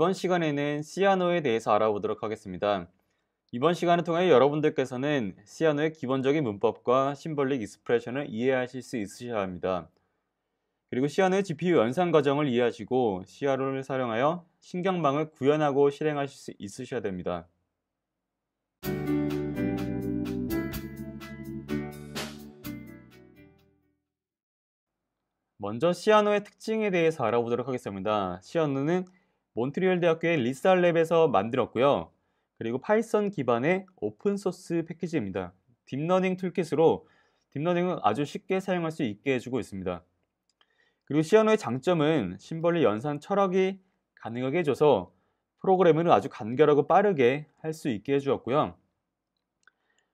이번 시간에는 시아노에 대해서 알아보도록 하겠습니다. 이번 시간을 통해 여러분들께서는 시아노의 기본적인 문법과 심벌릭 익스프레션을 이해하실 수 있으셔야 합니다. 그리고 시아노의 GPU 연산 과정을 이해하시고 시아노를 사용하여 신경망을 구현하고 실행하실 수 있으셔야 됩니다. 먼저 시아노의 특징에 대해서 알아보도록 하겠습니다. 시아노는 몬트리올 대학교의 리스알랩에서 만들었고요. 그리고 파이썬 기반의 오픈소스 패키지입니다. 딥러닝 툴킷으로 딥러닝을 아주 쉽게 사용할 수 있게 해주고 있습니다. 그리고 시어노의 장점은 심벌리 연산 철학이 가능하게 해줘서 프로그램을 아주 간결하고 빠르게 할 수 있게 해주었고요.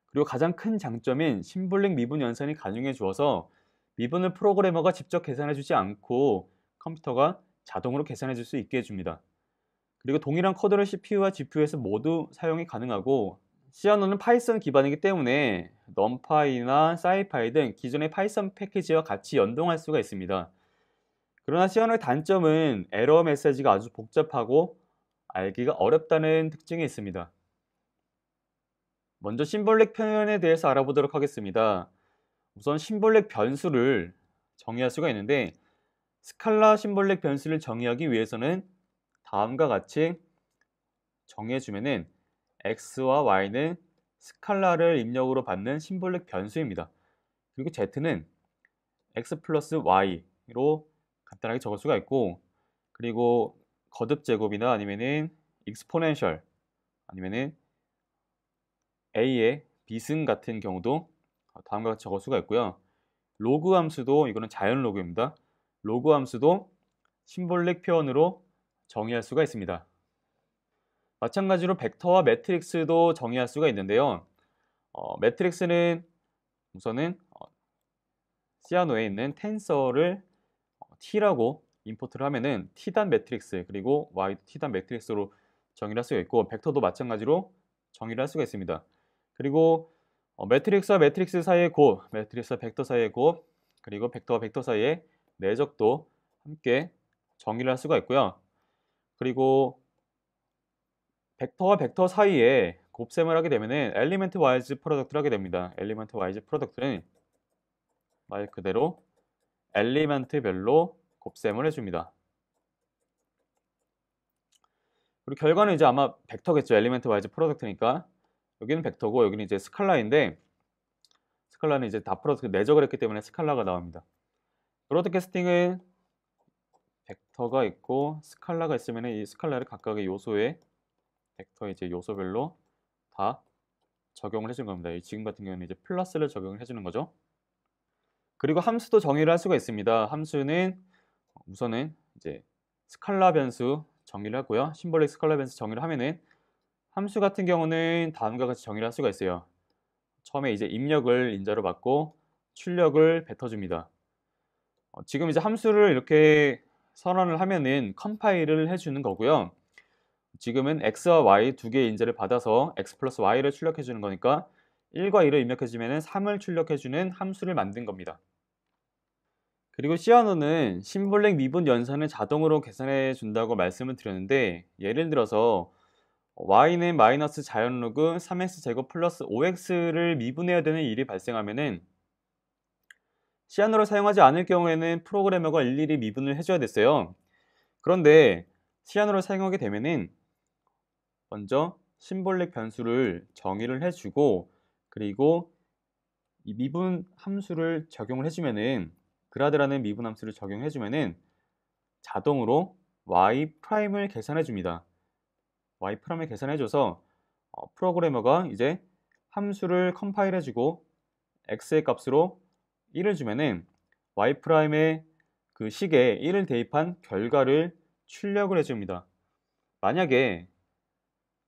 그리고 가장 큰 장점인 심볼링 미분 연산이 가능해 주어서 미분을 프로그래머가 직접 계산해 주지 않고 컴퓨터가 자동으로 계산해 줄 수 있게 해줍니다. 그리고 동일한 코드를 CPU와 GPU에서 모두 사용이 가능하고 시아노는 파이썬 기반이기 때문에 넘파이나 사이파이 등 기존의 파이썬 패키지와 같이 연동할 수가 있습니다. 그러나 시아노의 단점은 에러 메시지가 아주 복잡하고 알기가 어렵다는 특징이 있습니다. 먼저 심볼릭 표현에 대해서 알아보도록 하겠습니다. 우선 심볼릭 변수를 정의할 수가 있는데 스칼라 심볼렉 변수를 정의하기 위해서는 다음과 같이 정해주면은 x와 y는 스칼라를 입력으로 받는 심볼렉 변수입니다. 그리고 z는 x 플러스 y로 간단하게 적을 수가 있고 그리고 거듭 제곱이나 아니면은 익스포넨셜 아니면은 a의 비승 같은 경우도 다음과 같이 적을 수가 있고요. 로그 함수도 이거는 자연 로그입니다. 로그 함수도 심볼릭 표현으로 정의할 수가 있습니다. 마찬가지로 벡터와 매트릭스도 정의할 수가 있는데요. 어, 매트릭스는 우선은 어, 시아노에 있는 텐서를 어, t라고 임포트를 하면은 t단 매트릭스 그리고 y t단 매트릭스로 정의를 할 수가 있고 벡터도 마찬가지로 정의를 할 수가 있습니다. 그리고 어, 매트릭스와 매트릭스 사이의 곱, 매트릭스와 벡터 사이의 곱, 그리고 벡터와 벡터 사이의 내적도 함께 정의를 할 수가 있고요. 그리고 벡터와 벡터 사이에 곱셈을 하게 되면 엘리멘트 와이즈 프로덕트를 하게 됩니다. 엘리멘트 와이즈 프로덕트는 말 그대로 엘리멘트별로 곱셈을 해줍니다. 그리고 결과는 이제 아마 벡터겠죠. 엘리멘트 와이즈 프로덕트니까 여기는 벡터고 여기는 이제 스칼라인데 스칼라는 이제 다 프로덕트 내적을 했기 때문에 스칼라가 나옵니다. 브로드캐스팅은 벡터가 있고 스칼라가 있으면 이 스칼라를 각각의 요소에 벡터 이제 요소별로 다 적용을 해준 겁니다. 지금 같은 경우는 이제 플러스를 적용을 해주는 거죠. 그리고 함수도 정의를 할 수가 있습니다. 함수는 우선은 이제 스칼라 변수 정의를 하고요. 심벌릭 스칼라 변수 정의를 하면은 함수 같은 경우는 다음과 같이 정의를 할 수가 있어요. 처음에 이제 입력을 인자로 받고 출력을 뱉어줍니다. 어, 지금 이제 함수를 이렇게 선언을 하면은 컴파일을 해주는 거고요. 지금은 x와 y 두 개의 인자를 받아서 x 플러스 y를 출력해 주는 거니까 1과 2를 입력해주면 은 3을 출력해주는 함수를 만든 겁니다. 그리고 시아노는 심볼랭 미분 연산을 자동으로 계산해 준다고 말씀을 드렸는데 예를 들어서 y는 마이너스 자연로그 3x 제곱 플러스 5x를 미분해야 되는 일이 발생하면은 시아노를 사용하지 않을 경우에는 프로그래머가 일일이 미분을 해줘야 됐어요. 그런데 시아노를 사용하게 되면은 먼저 심볼릭 변수를 정의를 해주고 그리고 미분 함수를 적용을 해주면은 그라드라는 미분 함수를 적용해주면은 자동으로 y 프라임을 계산해 줍니다. y 프라임을 계산해 줘서 어, 프로그래머가 이제 함수를 컴파일해 주고 x의 값으로 1을 주면은 y'프라임의 그 식에 1을 대입한 결과를 출력을 해줍니다. 만약에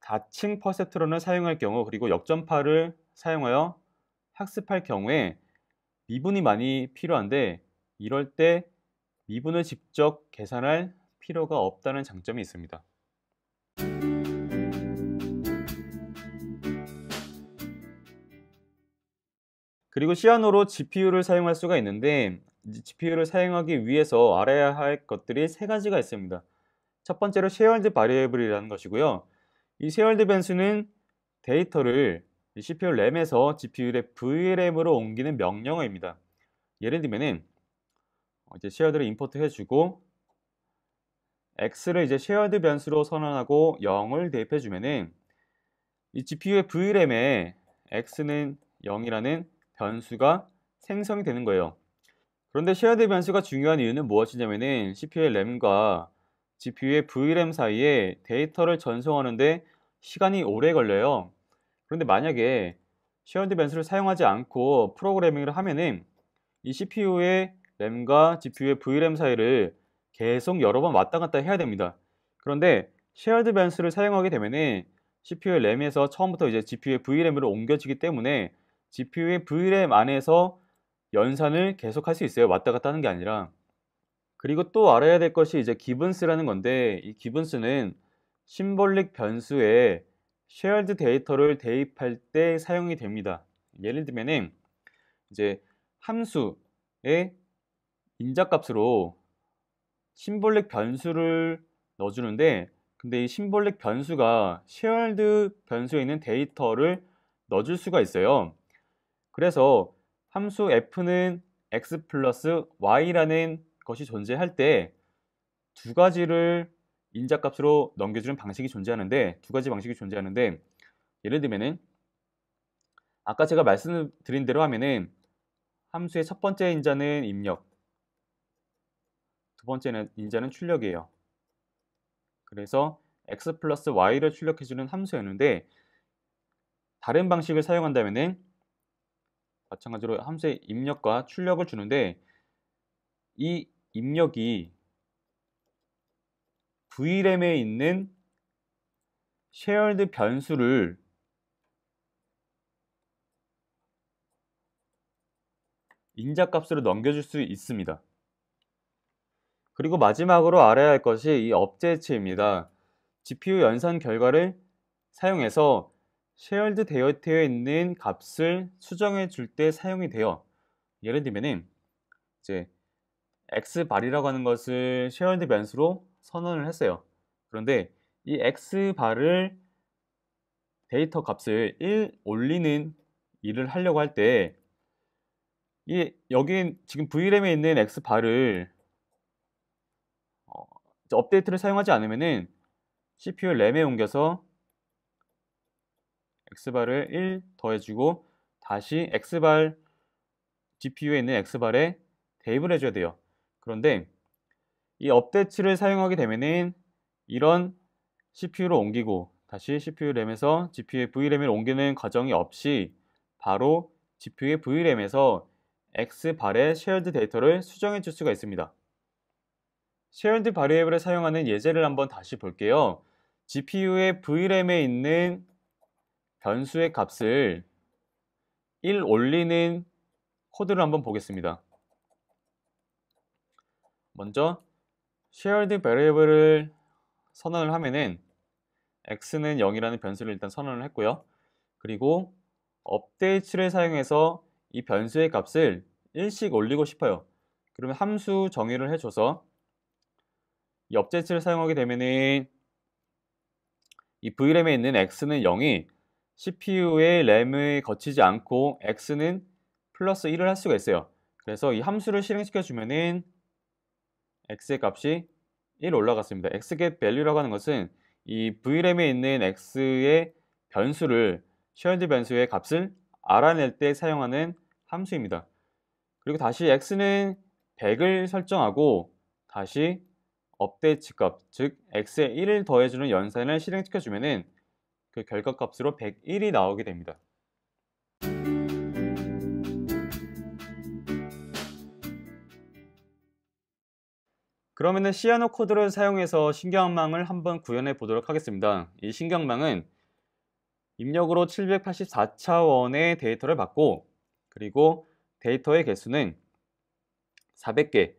다층 퍼셉트론을 사용할 경우 그리고 역전파를 사용하여 학습할 경우에 미분이 많이 필요한데 이럴 때 미분을 직접 계산할 필요가 없다는 장점이 있습니다. 그리고 시아노로 GPU를 사용할 수가 있는데 GPU를 사용하기 위해서 알아야 할 것들이 세 가지가 있습니다. 첫 번째로 쉐어드 바리에이블이라는 것이고요. 이 쉐어드 변수는 데이터를 CPU 램에서 GPU의 VRAM으로 옮기는 명령어입니다. 예를 들면은 어, 이제 쉐어드를 임포트 해주고 x를 이제 쉐어드 변수로 선언하고 0을 대입해주면은 이 GPU의 VRAM에 x는 0이라는 변수가 생성이 되는 거예요. 그런데 shared 변수가 중요한 이유는 무엇이냐면은 CPU의 램과 GPU의 VRAM 사이에 데이터를 전송하는데 시간이 오래 걸려요. 그런데 만약에 shared 변수를 사용하지 않고 프로그래밍을 하면은 이 CPU의 램과 GPU의 VRAM 사이를 계속 여러 번 왔다 갔다 해야 됩니다. 그런데 shared 변수를 사용하게 되면은 CPU의 램에서 처음부터 이제 GPU의 VRAM으로 옮겨지기 때문에 GPU의 VRAM 안에서 연산을 계속 할 수 있어요. 왔다 갔다 하는 게 아니라. 그리고 또 알아야 될 것이 이제 기븐스라는 건데 이 기븐스는 심볼릭 변수에 쉐어드 데이터를 대입할 때 사용이 됩니다. 예를 들면은 이제 함수의 인자값으로 심볼릭 변수를 넣어주는데 근데 이 심볼릭 변수가 쉐어드 변수에 있는 데이터를 넣어줄 수가 있어요. 그래서 함수 f는 x 플러스 y라는 것이 존재할 때 두 가지를 인자값으로 넘겨주는 방식이 존재하는데 두 가지 방식이 존재하는데 예를 들면은 아까 제가 말씀드린 대로 하면은 함수의 첫 번째 인자는 입력 두 번째는 인자는 출력이에요 그래서 x 플러스 y를 출력해주는 함수였는데 다른 방식을 사용한다면은 마찬가지로 함수의 입력과 출력을 주는데 이 입력이 VLM에 있는 shared 변수를 인자값으로 넘겨줄 수 있습니다. 그리고 마지막으로 알아야 할 것이 이 업체체입니다. GPU 연산 결과를 사용해서 쉐어드 데이터에 있는 값을 수정해 줄 때 사용이 돼요. 예를 들면은 이제 x 발이라고 하는 것을 쉐어드 변수로 선언을 했어요. 그런데 이 x 발을 데이터 값을 1 올리는 일을 하려고 할때 여기 지금 VRAM에 있는 x 발을 어, 업데이트를 사용하지 않으면은 CPU 램에 옮겨서 x발을 1 더해주고 다시 x발 GPU에 있는 x발에 대입을 해줘야 돼요. 그런데 이 업데이트를 사용하게 되면은 이런 CPU로 옮기고 다시 CPU 램에서 GPU의 VRAM을 옮기는 과정이 없이 바로 GPU의 VRAM에서 X발의 shared 데이터를 수정해 줄 수가 있습니다. shared v a r i a b l e 을 사용하는 예제를 한번 다시 볼게요. GPU의 VRAM에 있는 변수의 값을 1 올리는 코드를 한번 보겠습니다. 먼저 shared variable을 선언을 하면은 x는 0이라는 변수를 일단 선언을 했고요. 그리고 update를 사용해서 이 변수의 값을 1씩 올리고 싶어요. 그러면 함수 정의를 해줘서 이 업데이트를 사용하게 되면은 이 v램에 있는 x는 0이 CPU의 램을 거치지 않고 X는 플러스 1을 할 수가 있어요. 그래서 이 함수를 실행시켜주면은 X의 값이 1 올라갔습니다. Xget value라고 하는 것은 이 VRAM에 있는 X의 변수를 shared 변수의 값을 알아낼 때 사용하는 함수입니다. 그리고 다시 X는 100을 설정하고 다시 업데이트 값, 즉 X에 1을 더해주는 연산을 실행시켜주면은 그 결과값으로 101이 나오게 됩니다. 그러면은 시아노 코드를 사용해서 신경망을 한번 구현해 보도록 하겠습니다. 이 신경망은 입력으로 784차원의 데이터를 받고 그리고 데이터의 개수는 400개이고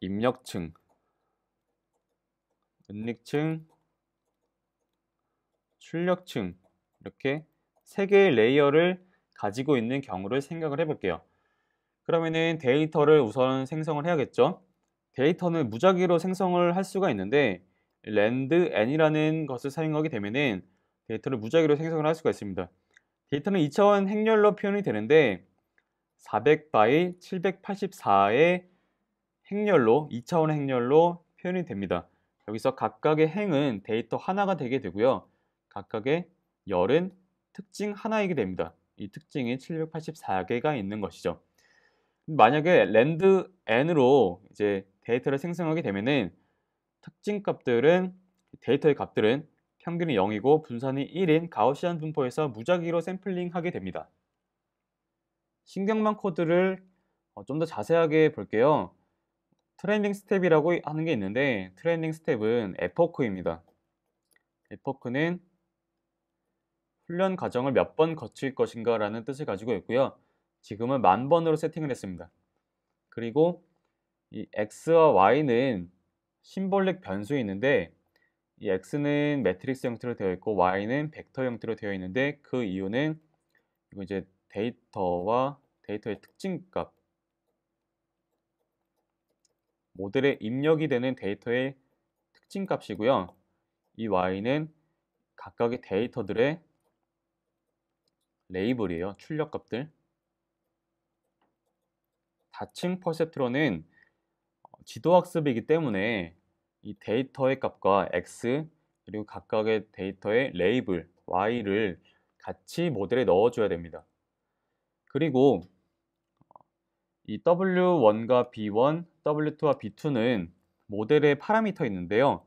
입력층, 은닉층, 출력층 이렇게 세 개의 레이어를 가지고 있는 경우를 생각을 해볼게요. 그러면은 데이터를 우선 생성을 해야겠죠. 데이터는 무작위로 생성을 할 수가 있는데 랜드 n이라는 것을 사용하게 되면은 데이터를 무작위로 생성을 할 수가 있습니다. 데이터는 2차원 행렬로 표현이 되는데 400바이 784의 행렬로 2차원 행렬로 표현이 됩니다. 여기서 각각의 행은 데이터 하나가 되게 되고요. 각각의 열은 특징 하나이게 됩니다. 이 특징이 784개가 있는 것이죠. 만약에 랜드 n으로 이제 데이터를 생성하게 되면은 특징 값들은 데이터의 값들은 평균이 0이고 분산이 1인 가우시안 분포에서 무작위로 샘플링하게 됩니다. 신경망 코드를 어, 좀더 자세하게 볼게요. 트레이닝 스텝이라고 하는 게 있는데 트레이닝 스텝은 에포크입니다. 에포크는 훈련 과정을 몇 번 거칠 것인가 라는 뜻을 가지고 있고요. 지금은 만 번으로 세팅을 했습니다. 그리고 이 x와 y는 심볼릭 변수에 있는데 이 x는 매트릭스 형태로 되어 있고 y는 벡터 형태로 되어 있는데 그 이유는 이거 이제 데이터와 데이터의 특징값 모델에 입력이 되는 데이터의 특징값이고요. 이 y는 각각의 데이터들의 레이블이에요. 출력값들. 다칭 퍼셉트로는 어, 지도학습이기 때문에 이 데이터의 값과 x 그리고 각각의 데이터의 레이블 y를 같이 모델에 넣어줘야 됩니다. 그리고 어, 이 w1과 b1, w2와 b2는 모델의 파라미터 있는데요.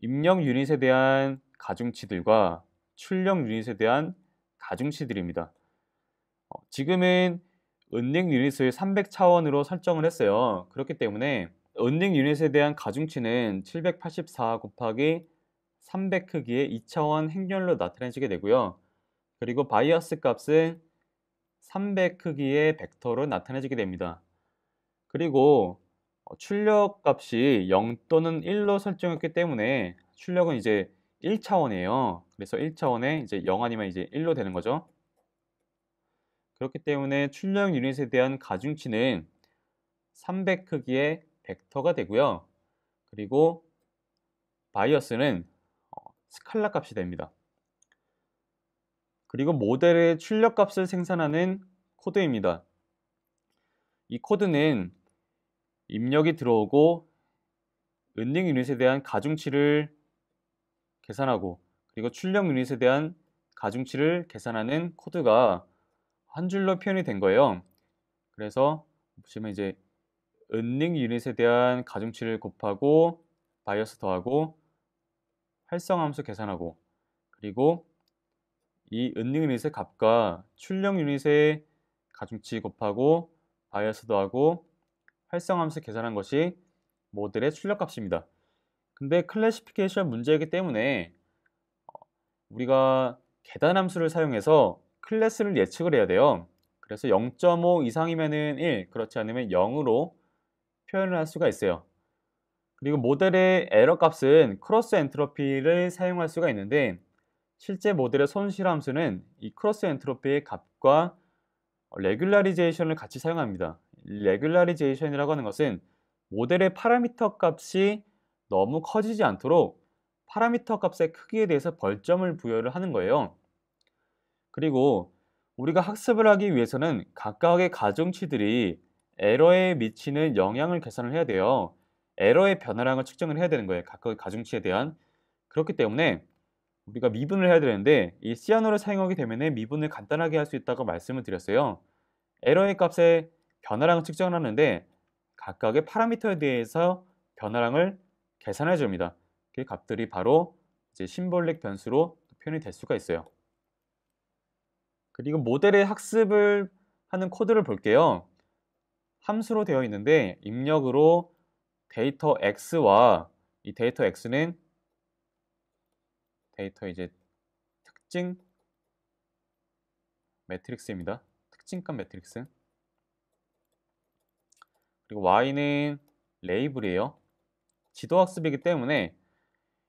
입력 유닛에 대한 가중치들과 출력 유닛에 대한 가중치들입니다. 어, 지금은 은닉 유닛을 300차원으로 설정을 했어요. 그렇기 때문에 은닉 유닛에 대한 가중치는 784 곱하기 300 크기의 2차원 행렬로 나타내지게 되고요. 그리고 바이어스 값은 300 크기의 벡터로 나타내지게 됩니다. 그리고 어, 출력 값이 0 또는 1로 설정했기 때문에 출력은 이제 1차원이에요. 그래서 1차원에 이제 0 아니면 이제 1로 되는 거죠. 그렇기 때문에 출력 유닛에 대한 가중치는 300 크기의 벡터가 되고요. 그리고 바이어스는 어, 스칼라 값이 됩니다. 그리고 모델의 출력 값을 생산하는 코드입니다. 이 코드는 입력이 들어오고 은닉 유닛에 대한 가중치를 계산하고 그리고 출력 유닛에 대한 가중치를 계산하는 코드가 한 줄로 표현이 된 거예요. 그래서 보시면 이제 은닉 유닛에 대한 가중치를 곱하고 바이어스 더하고 활성함수 계산하고 그리고 이 은닉 유닛의 값과 출력 유닛의 가중치 곱하고 바이어스 더하고 활성함수 계산한 것이 모델의 출력 값입니다. 근데 클래시피케이션 문제이기 때문에 어, 우리가 계단 함수를 사용해서 클래스를 예측을 해야 돼요. 그래서 0.5이상이면 1, 그렇지 않으면 0으로 표현을 할 수가 있어요. 그리고 모델의 에러 값은 크로스 엔트로피를 사용할 수가 있는데 실제 모델의 손실 함수는 이 크로스 엔트로피의 값과 레귤라리제이션을 같이 사용합니다. 레귤라리제이션이라고 하는 것은 모델의 파라미터 값이 너무 커지지 않도록 파라미터 값의 크기에 대해서 벌점을 부여를 하는 거예요. 그리고 우리가 학습을 하기 위해서는 각각의 가중치들이 에러에 미치는 영향을 계산을 해야 돼요. 에러의 변화량을 측정을 해야 되는 거예요. 각각의 가중치에 대한. 그렇기 때문에 우리가 미분을 해야 되는데 이 시아노를 사용하게 되면 미분을 간단하게 할 수 있다고 말씀을 드렸어요. 에러의 값의 변화량을 측정하는데 각각의 파라미터에 대해서 변화량을 계산해 줍니다. 그 값들이 바로 이제 심볼릭 변수로 표현이 될 수가 있어요. 그리고 모델의 학습을 하는 코드를 볼게요. 함수로 되어 있는데 입력으로 데이터 x와 이 데이터 x는 데이터 이제 특징 매트릭스입니다. 특징값 매트릭스. 그리고 y는 레이블이에요. 지도학습이기 때문에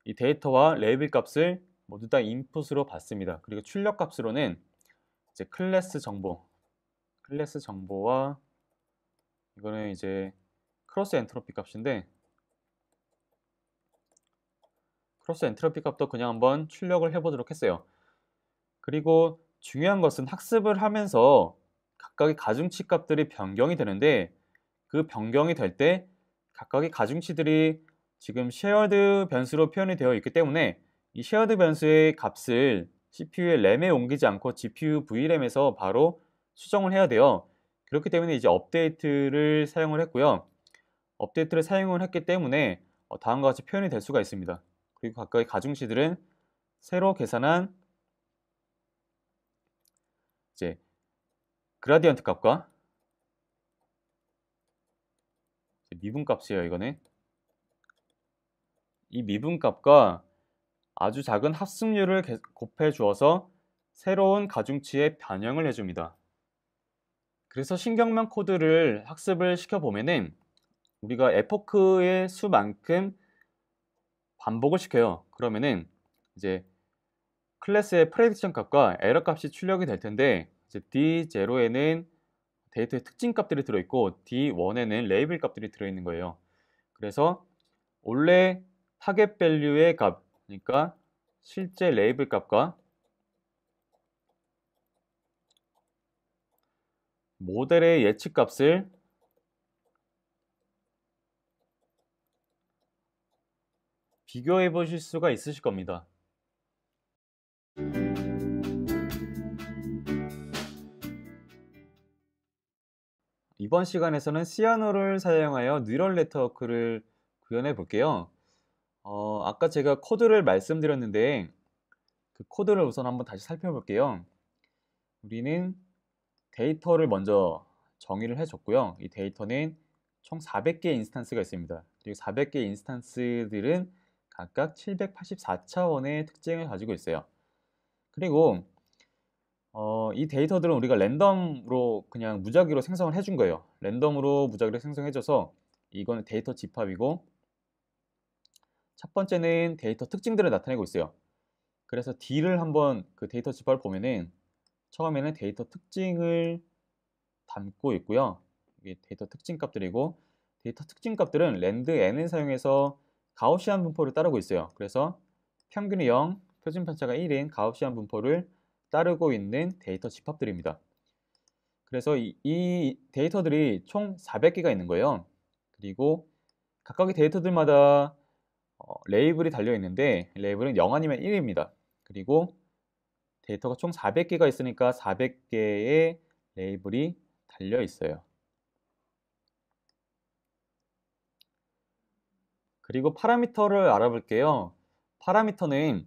이 데이터와 레이블 값을 모두 다 인풋으로 받습니다. 그리고 출력 값으로는 이제 클래스 정보, 클래스 정보와 이거는 이제 크로스 엔트로피 값인데 크로스 엔트로피 값도 그냥 한번 출력을 해보도록 했어요. 그리고 중요한 것은 학습을 하면서 각각의 가중치 값들이 변경이 되는데 그 변경이 될 때 각각의 가중치들이 지금 shared 변수로 표현이 되어 있기 때문에 이 shared 변수의 값을 CPU의 램에 옮기지 않고 GPU VRAM에서 바로 수정을 해야 돼요. 그렇기 때문에 이제 업데이트를 사용을 했고요. 업데이트를 사용을 했기 때문에 어, 다음과 같이 표현이 될 수가 있습니다. 그리고 각각의 가중치들은 새로 계산한 이제 그라디언트 값과 미분 값이에요, 이거는. 이 미분값과 아주 작은 합승률을 곱해 주어서 새로운 가중치에 반영을 해줍니다. 그래서 신경망 코드를 학습을 시켜보면은 우리가 에포크의 수만큼 반복을 시켜요. 그러면은 이제 클래스의 프레딕션 값과 에러 값이 출력이 될 텐데 이제 D0에는 데이터의 특징 값들이 들어있고 D1에는 레이블 값들이 들어있는 거예요. 그래서 원래 타겟 밸류의 값, 그러니까 실제 레이블 값과 모델의 예측 값을 비교해 보실 수가 있으실 겁니다. 이번 시간에서는 시아노를 사용하여 뉴럴 네트워크를 구현해 볼게요. 어, 아까 제가 코드를 말씀드렸는데 그 코드를 우선 한번 다시 살펴볼게요. 우리는 데이터를 먼저 정의를 해줬고요. 이 데이터는 총 400개 인스턴스가 있습니다. 그리고 400개 인스턴스들은 각각 784차원의 특징을 가지고 있어요. 그리고 어, 이 데이터들은 우리가 랜덤으로 그냥 무작위로 생성을 해준 거예요. 랜덤으로 무작위로 생성해줘서 이거는 데이터 집합이고 첫 번째는 데이터 특징들을 나타내고 있어요. 그래서 D를 한번 그 데이터 집합을 보면은 처음에는 데이터 특징을 담고 있고요. 이게 데이터 특징 값들이고 데이터 특징 값들은 랜드 n을 사용해서 가우시안 분포를 따르고 있어요. 그래서 평균이 0, 표준 편차가 1인 가우시안 분포를 따르고 있는 데이터 집합들입니다. 그래서 이, 이 데이터들이 총 400개가 있는 거예요. 그리고 각각의 데이터들마다 어, 레이블이 달려 있는데 레이블은 0아니면 1입니다. 그리고 데이터가 총 400개가 있으니까 400개의 레이블이 달려 있어요. 그리고 파라미터를 알아볼게요. 파라미터는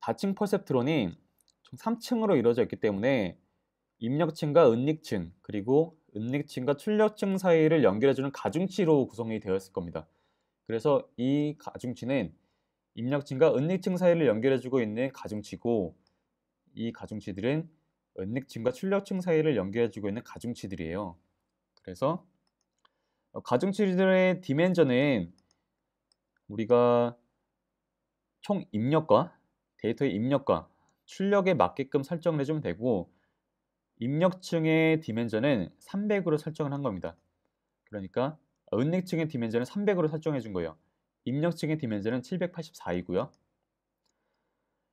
다층 퍼셉트론이 총 3층으로 이루어져 있기 때문에 입력층과 은닉층 그리고 은닉층과 출력층 사이를 연결해주는 가중치로 구성이 되어 있을 겁니다. 그래서 이 가중치는 입력층과 은닉층 사이를 연결해주고 있는 가중치고 이 가중치들은 은닉층과 출력층 사이를 연결해주고 있는 가중치들이에요. 그래서 어, 가중치들의 디멘전은 우리가 총 입력과 데이터의 입력과 출력에 맞게끔 설정을 해주면 되고 입력층의 디멘전은 300으로 설정을 한 겁니다. 그러니까 은닉 층의 디멘저는 300으로 설정해 준 거예요. 입력 층의 디멘저는 784이고요.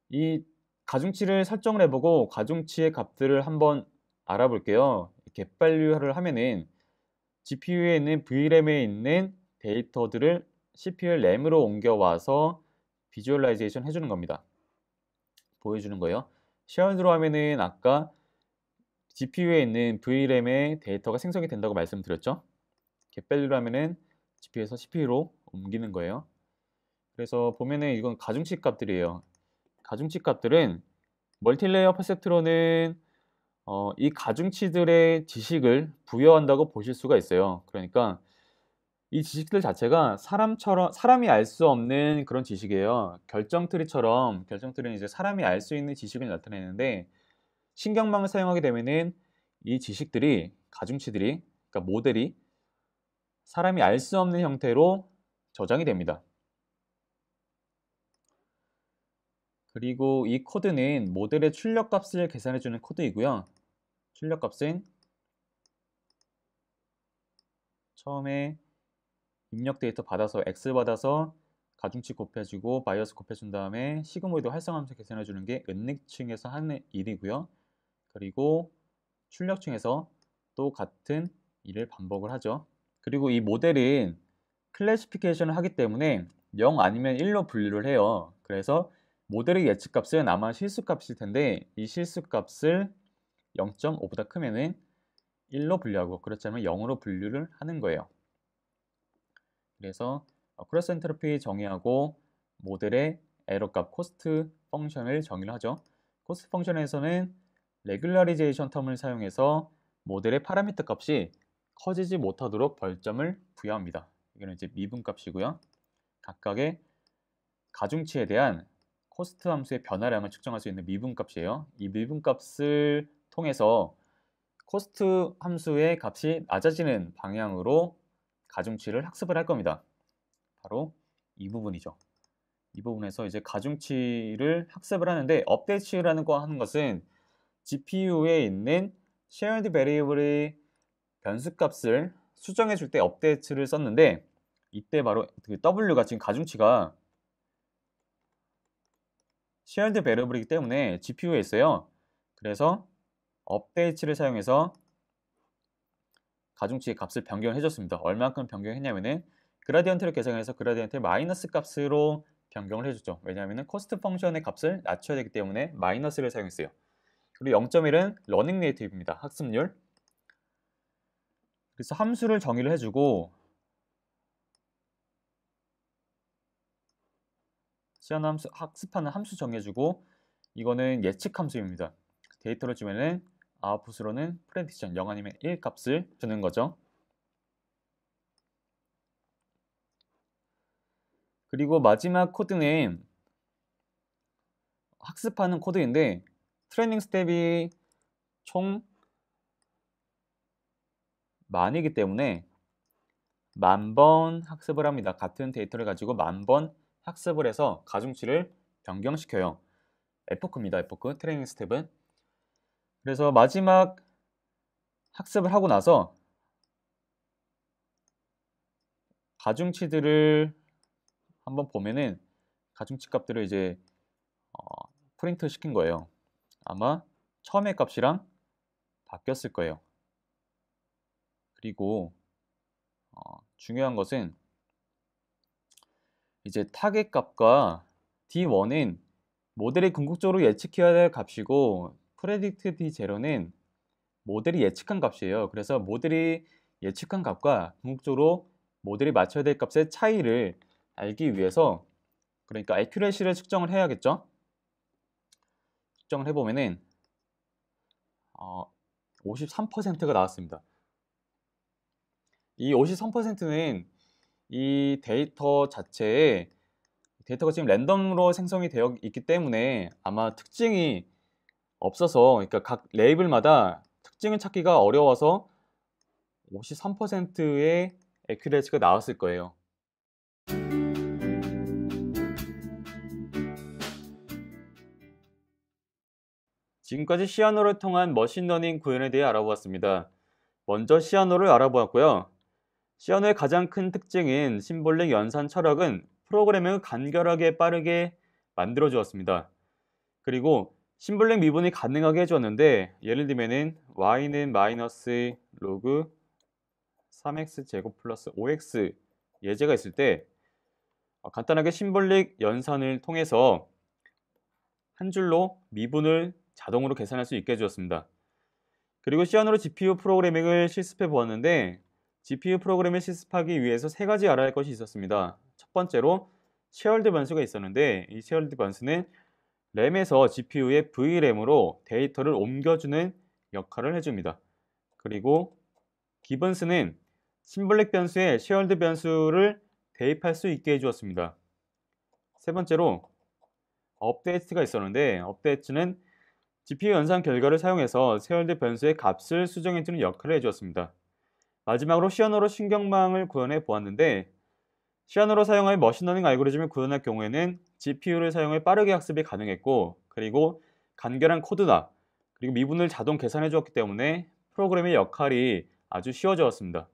이 가중치를 설정을 해보고 가중치의 값들을 한번 알아볼게요. 갯발류를 하면은 GPU에 있는 VRAM에 있는 데이터들을 CPU 램으로 옮겨와서 비주얼라이제이션 해주는 겁니다. 보여주는 거예요. 시어드로 하면은 아까 GPU에 있는 VRAM의 데이터가 생성이 된다고 말씀드렸죠. 겟밸류라면은 GP에서 u CP로 u 옮기는 거예요. 그래서 보면은 이건 가중치 값들이에요. 가중치 값들은 멀티레이어 파세트로는 어, 이 가중치들의 지식을 부여한다고 보실 수가 있어요. 그러니까 이 지식들 자체가 사람처럼 사람이 알 수 없는 그런 지식이에요. 결정 트리처럼 결정 트리는 이제 사람이 알 수 있는 지식을 나타내는데 신경망을 사용하게 되면은 이 지식들이 가중치들이 그러니까 모델이 사람이 알 수 없는 형태로 저장이 됩니다. 그리고 이 코드는 모델의 출력값을 계산해주는 코드이고요. 출력값은 처음에 입력 데이터 받아서 x 받아서 가중치 곱해주고 바이어스 곱해준 다음에 시그모이드 활성함수 계산해주는 게 은닉층에서 하는 일이고요. 그리고 출력층에서 또 같은 일을 반복을 하죠. 그리고 이 모델은 클래시피케이션을 하기 때문에 0 아니면 1로 분류를 해요. 그래서 모델의 예측값은 아마 실수값일 텐데 이 실수값을 0.5보다 크면은 1로 분류하고 그렇지 않으면 0으로 분류를 하는 거예요. 그래서 어, 크로스 엔트로피 정의하고 모델의 에러값 코스트 펑션을 정의를 하죠. 코스트 펑션에서는 레귤라리제이션 텀을 사용해서 모델의 파라미터 값이 커지지 못하도록 벌점을 부여합니다. 이거는 이제 미분값이고요. 각각의 가중치에 대한 코스트 함수의 변화량을 측정할 수 있는 미분값이에요. 이 미분값을 통해서 코스트 함수의 값이 낮아지는 방향으로 가중치를 학습을 할 겁니다. 바로 이 부분이죠. 이 부분에서 이제 가중치를 학습을 하는데 업데이트라는 거 하는 것은 GPU에 있는 shared variable의 변수값을 수정해 줄때 업데이트를 썼는데 이때 바로 그 W가 지금 가중치가 shared a v r i a b l e 이기 때문에 GPU에 있어요. 그래서 업데이트를 사용해서 가중치의 값을 변경해 줬습니다. 얼만큼 변경했냐면은 그라디언트를 계산해서 그라디언트의 마이너스 값으로 변경을 해줬죠. 왜냐하면 코스트 펑션의 값을 낮춰야 되기 때문에 마이너스를 사용했어요. 그리고 0.1은 러닝 네이티브입니다. 학습률. 그래서 함수를 정의를 해주고 시연 함수 학습하는 함수 정해주고 이거는 예측 함수입니다. 데이터를 주면은 아웃풋으로는 프레딕션 0 아니면 1 값을 주는 거죠. 그리고 마지막 코드는 학습하는 코드인데 트레이닝 스텝이 총 만이기 때문에 만 번 학습을 합니다. 같은 데이터를 가지고 만 번 학습을 해서 가중치를 변경시켜요. 에포크입니다. 에포크 트레이닝 스텝은 그래서 마지막 학습을 하고 나서 가중치들을 한번 보면은 가중치 값들을 이제 어, 프린트 시킨 거예요. 아마 처음에 값이랑 바뀌었을 거예요. 그리고 어, 중요한 것은 이제 타겟 값과 D1은 모델이 궁극적으로 예측해야 될 값이고 프레딕트 D0는 모델이 예측한 값이에요. 그래서 모델이 예측한 값과 궁극적으로 모델이 맞춰야 될 값의 차이를 알기 위해서 그러니까 accuracy를 측정을 해야겠죠. 측정을 해보면은 어, 53%가 나왔습니다. 이 53%는 이 데이터 자체에 데이터가 지금 랜덤으로 생성이 되어 있기 때문에 아마 특징이 없어서 그러니까 각 레이블마다 특징을 찾기가 어려워서 53%의 에큐레이치가 나왔을 거예요. 지금까지 시아노를 통한 머신러닝 구현에 대해 알아보았습니다. 먼저 시아노를 알아보았고요. 시연의 가장 큰 특징인 심볼릭 연산 철학은 프로그램을 간결하게 빠르게 만들어 주었습니다. 그리고 심볼릭 미분이 가능하게 해주었는데 예를 들면은 y는 마이너스 로그 3x 제곱 플러스 5x 예제가 있을 때 어, 간단하게 심볼릭 연산을 통해서 한 줄로 미분을 자동으로 계산할 수 있게 해주었습니다. 그리고 시연으로 GPU 프로그래밍을 실습해 보았는데 GPU 프로그램을 실습하기 위해서 세 가지 알아야 할 것이 있었습니다. 첫 번째로 쉐얼드 변수가 있었는데 이 쉐얼드 변수는 램에서 GPU의 VRAM으로 데이터를 옮겨주는 역할을 해줍니다. 그리고 기본스는 심블랙 변수에 쉐얼드 변수를 대입할 수 있게 해주었습니다. 세 번째로 업데이트가 있었는데 업데이트는 GPU 연산 결과를 사용해서 쉐얼드 변수의 값을 수정해주는 역할을 해주었습니다. 마지막으로 시연으로 신경망을 구현해 보았는데 시연으로 사용할 머신러닝 알고리즘을 구현할 경우에는 GPU를 사용해 빠르게 학습이 가능했고 그리고 간결한 코드나 그리고 미분을 자동 계산해 주었기 때문에 프로그램의 역할이 아주 쉬워졌습니다.